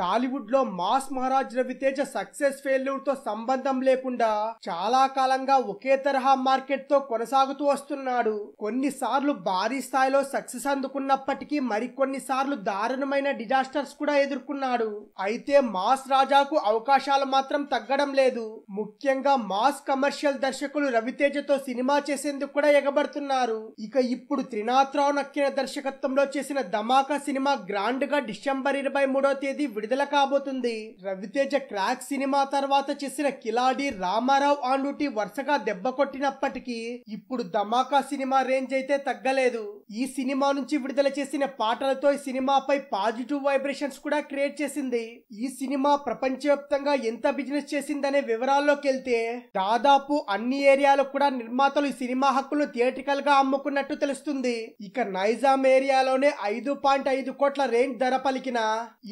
టాలీవుడ్ లో mass Maharaj Raviteja success failure తో సంబంధం లేకుండా చాలా కాలంగా ఒకే తరహా మార్కెట్ తో కొనసాగుతూ వస్తున్నాడు కొన్నిసార్లు భారీ స్థాయిలో సక్సెస్ అందుకున్నప్పటికీ మరికొన్నిసార్లు దారుణమైన డిజాస్టర్స్ కూడా ఎదుర్కొన్నాడు అయితే మాస్ రాజాకు అవకాశాలు మాత్రం తగ్గడం లేదు ముఖ్యంగా మాస్ కమర్షియల్ దర్శకులు రవితేజతో సినిమా చేసేందుకు కూడా ఎగబడుతున్నారు ఇక ఇప్పుడు త్రినాథ్ రావు నక్కిన దర్శకత్వంలో చేసిన ధమాకా సినిమా గ్రాండ్ గా డిసెంబర్ ఇరవై మూడో తేదీ విడుదల కాబోతుంది రవితేజ క్రాక్ సినిమా తర్వాత చేసిన కిలాడి రామారావు ఆండుటి వరుసగా దెబ్బ కొట్టినప్పటికీ ఇప్పుడు ధమాకా సినిమా రేంజ్ అయితే తగ్గలేదు ఈ సినిమా నుంచి విడుదల చేసిన పాటలతో ఈ సినిమాపై పాజిటివ్ వైబ్రేషన్స్ కూడా క్రియేట్ చేసింది ఈ సినిమా ప్రపంచవ్యాప్తంగా ఎంత బిజినెస్ చేసిందనే వివరాల్లోకి వెళ్తే దాదాపు అన్ని ఏరియాలో కూడా నిర్మాతలు ఈ సినిమా హక్కులు థియేటికల్ గా అమ్ముకున్నట్టు తెలుస్తుంది ఇక నైజాం ఏరియాలోనే ఐదు పాయింట్ ఐదు కోట్ల రేంజ్ ధర పలికిన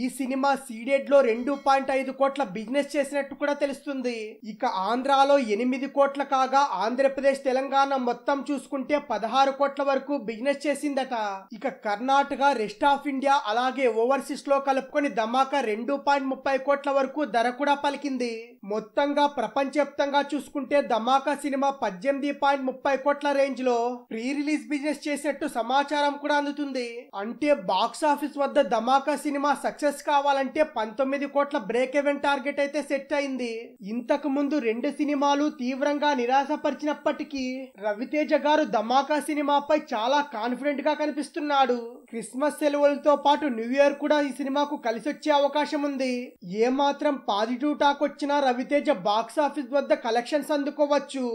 ఈ సినిమా సీడెడ్ లో రెండు పాయింట్ ఐదు కోట్ల బిజినెస్ చేసినట్టు కూడా తెలుస్తుంది ఇక ఆంధ్రాలో ఎనిమిది కోట్ల కాగా ఆంధ్రప్రదేశ్ తెలంగాణ మొత్తం చూసుకుంటే పదహారు కోట్ల వరకు బిజినెస్ చేసిందట ఇక కర్ణాటక రెస్ట్ ఆఫ్ ఇండియా అలాగే ఓవర్సీస్ లో కలుపుకొని ధమాకా రెండు పాయింట్ ముప్పై కోట్ల వరకు ధర కూడా పలికింది మొత్తంగా వ్యాప్తంగా చూసుకుంటే ధమాకా సినిమా పద్దెనిమిది పాయింట్ ముప్పై కోట్ల రేంజ్ లో ప్రీ రిలీజ్ బిజినెస్ చేసినట్టు సమాచారం కూడా అందుతుంది అంటే బాక్స్ ఆఫీస్ వద్ద ధమాకా సినిమా సక్సెస్ కావాలంటే పంతొమ్మిది కోట్ల బ్రేక్ ఎవెన్ టార్గెట్ అయితే సెట్ అయింది ఇంతకు ముందు రెండు సినిమాలు తీవ్రంగా నిరాశపరిచినప్పటికీ రవితేజ గారు ధమాకా సినిమాపై చాలా కాన్ఫిడెన్స్ గా కనిపిస్తున్నాడు క్రిస్మస్ సెలవులతో పాటు న్యూ ఇయర్ కూడా ఈ సినిమాకు కలిసి వచ్చే అవకాశం ఉంది ఏమాత్రం పాజిటివ్ టాక్ వచ్చినా రవితేజ బాక్స్ ఆఫీస్ వద్ద కలెక్షన్స్ అందుకోవచ్చు